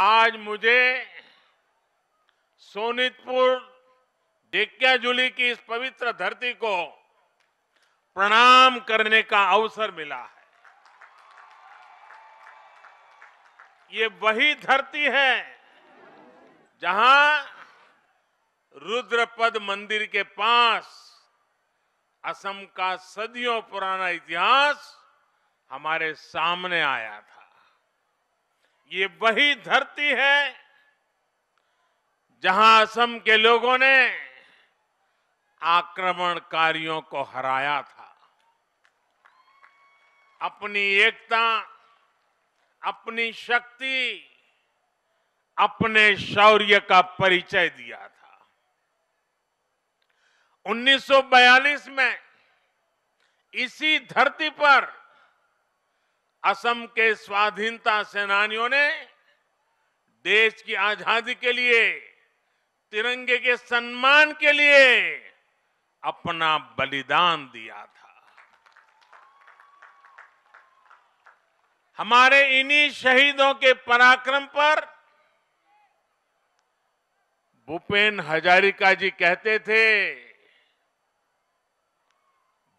आज मुझे सोनितपुर जुली की इस पवित्र धरती को प्रणाम करने का अवसर मिला है ये वही धरती है जहां रुद्रपद मंदिर के पास असम का सदियों पुराना इतिहास हमारे सामने आया था ये वही धरती है जहां असम के लोगों ने आक्रमणकारियों को हराया था अपनी एकता अपनी शक्ति अपने शौर्य का परिचय दिया था 1942 में इसी धरती पर असम के स्वाधीनता सेनानियों ने देश की आजादी के लिए तिरंगे के सम्मान के लिए अपना बलिदान दिया था हमारे इन्हीं शहीदों के पराक्रम पर भूपेन हजारिका जी कहते थे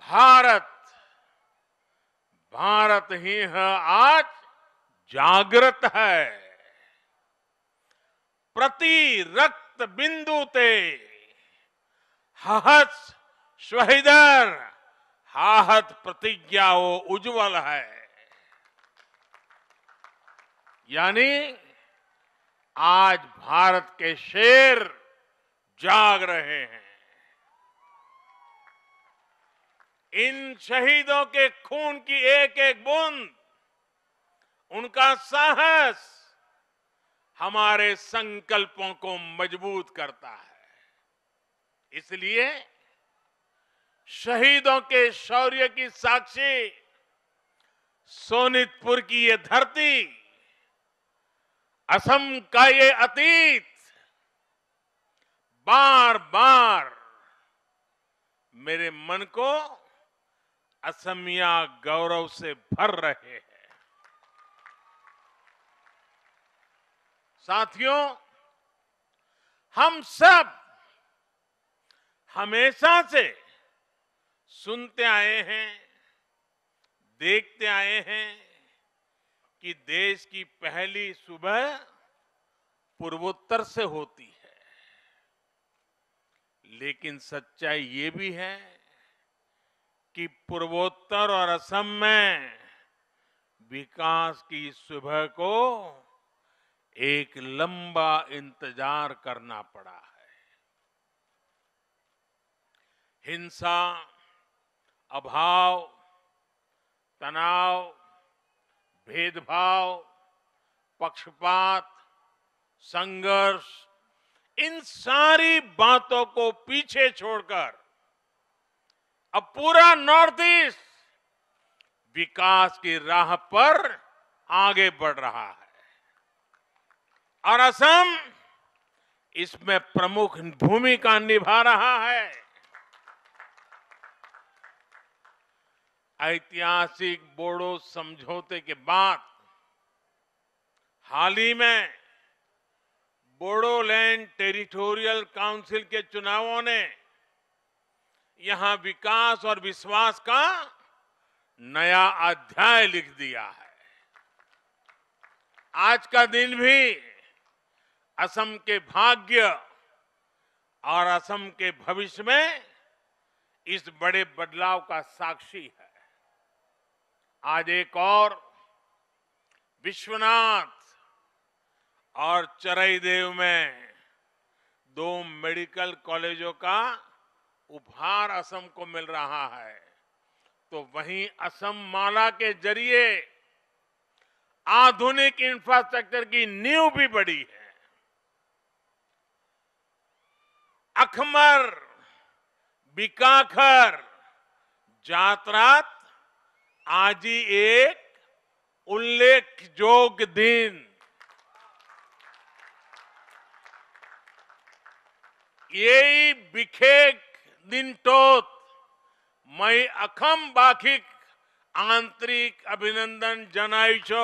भारत भारत ही है आज जागृत है प्रति रक्त बिंदु ते हहस स्वहिदर हाहत प्रतिज्ञा वो उज्जवल है यानी आज भारत के शेर जाग रहे हैं इन शहीदों के खून की एक एक बूंद उनका साहस हमारे संकल्पों को मजबूत करता है इसलिए शहीदों के शौर्य की साक्षी सोनितपुर की ये धरती असम का ये अतीत बार बार मेरे मन को असमिया गौरव से भर रहे हैं साथियों हम सब हमेशा से सुनते आए हैं देखते आए हैं कि देश की पहली सुबह पूर्वोत्तर से होती है लेकिन सच्चाई ये भी है कि पूर्वोत्तर और असम में विकास की सुबह को एक लंबा इंतजार करना पड़ा है हिंसा अभाव तनाव भेदभाव पक्षपात संघर्ष इन सारी बातों को पीछे छोड़कर अब पूरा नॉर्थ ईस्ट विकास की राह पर आगे बढ़ रहा है और असम इसमें प्रमुख भूमिका निभा रहा है ऐतिहासिक बोडो समझौते के बाद हाल ही में बोडोलैंड टेरिटोरियल काउंसिल के चुनावों ने यहां विकास और विश्वास का नया अध्याय लिख दिया है आज का दिन भी असम के भाग्य और असम के भविष्य में इस बड़े बदलाव का साक्षी है आज एक और विश्वनाथ और चरईदेव में दो मेडिकल कॉलेजों का उपहार असम को मिल रहा है तो वहीं असम माला के जरिए आधुनिक इंफ्रास्ट्रक्चर की नींव भी बड़ी है अखमर बिकाखर जात्रात आज ही एक उल्लेख जोग दिन यही बिखेक दिन टोत मई अखम बाखिक आंतरिक अभिनंदन जनाई छो